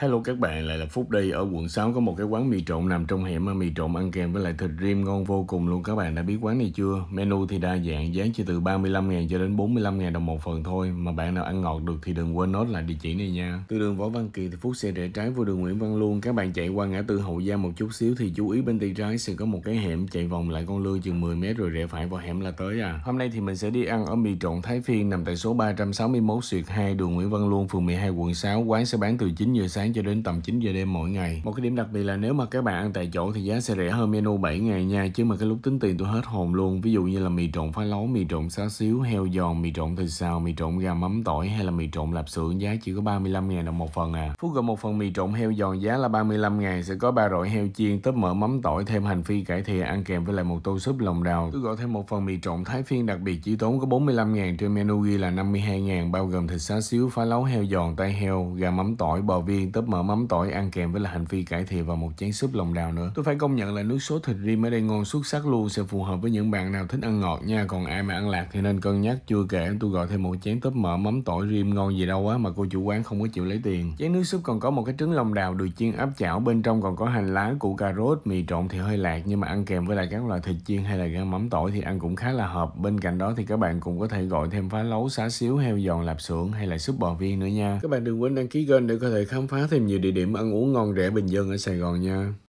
Hello các bạn, lại là Phúc đây. Ở quận 6 có một cái quán mì trộn nằm trong hẻm mà mì trộn ăn kèm với lại thịt rim ngon vô cùng luôn. Các bạn đã biết quán này chưa? Menu thì đa dạng, giá chỉ từ 35 000 cho đến 45 000 đồng một phần thôi. Mà bạn nào ăn ngọt được thì đừng quên nốt lại địa chỉ này nha. Từ đường Võ Văn Kiệt thì Phúc xe rẽ trái vô đường Nguyễn Văn Luân. Các bạn chạy qua ngã tư Hậu Giang một chút xíu thì chú ý bên tay trái sẽ có một cái hẻm chạy vòng lại con lương chừng 10 mét rồi rẽ phải vào hẻm là tới à. Hôm nay thì mình sẽ đi ăn ở mì trộn Thái Phiên nằm tại số 361 xuyệt 2 đường Nguyễn Văn Luân phường 12 quận 6. Quán sẽ bán từ 9 giờ sáng sáng cho đến tầm 9 giờ đêm mỗi ngày. Một cái điểm đặc biệt là nếu mà các bạn ăn tại chỗ thì giá sẽ rẻ hơn menu 7 ngày nha. Chứ mà cái lúc tính tiền tôi hết hồn luôn. Ví dụ như là mì trộn phá lấu, mì trộn xá xíu, heo giòn, mì trộn thịt xào, mì trộn gà mắm tỏi hay là mì trộn lạp xưởng giá chỉ có 35 ngàn đồng một phần à. Phú gồm một phần mì trộn heo giòn giá là 35 ngàn sẽ có ba loại heo chiên, tớp mỡ mắm tỏi thêm hành phi cải thìa ăn kèm với lại một tô súp lòng đào. Tôi gọi thêm một phần mì trộn thái phiên đặc biệt chỉ tốn có 45 ngàn trên menu ghi là 52 ngàn bao gồm thịt xá xíu, phá lấu, heo giòn, tai heo, gà mắm tỏi, bò viên, tớp mỡ mắm tỏi ăn kèm với là hành phi cải thìa và một chén súp lòng đào nữa. Tôi phải công nhận là nước sốt thịt rim ở đây ngon xuất sắc luôn sẽ phù hợp với những bạn nào thích ăn ngọt nha. Còn ai mà ăn lạc thì nên cân nhắc. Chưa kể tôi gọi thêm một chén tớp mỡ mắm tỏi rim ngon gì đâu quá mà cô chủ quán không có chịu lấy tiền. Chén nước súp còn có một cái trứng lòng đào được chiên áp chảo bên trong còn có hành lá, củ cà rốt, mì trộn thì hơi lạc nhưng mà ăn kèm với lại các loại thịt chiên hay là gan mắm tỏi thì ăn cũng khá là hợp. Bên cạnh đó thì các bạn cũng có thể gọi thêm phá lấu, xá xíu, heo giòn, lạp xưởng hay là súp bò viên nữa nha. Các bạn đừng quên đăng ký kênh để có thể khám phá thêm nhiều địa điểm ăn uống ngon rẻ bình dân ở Sài Gòn nha.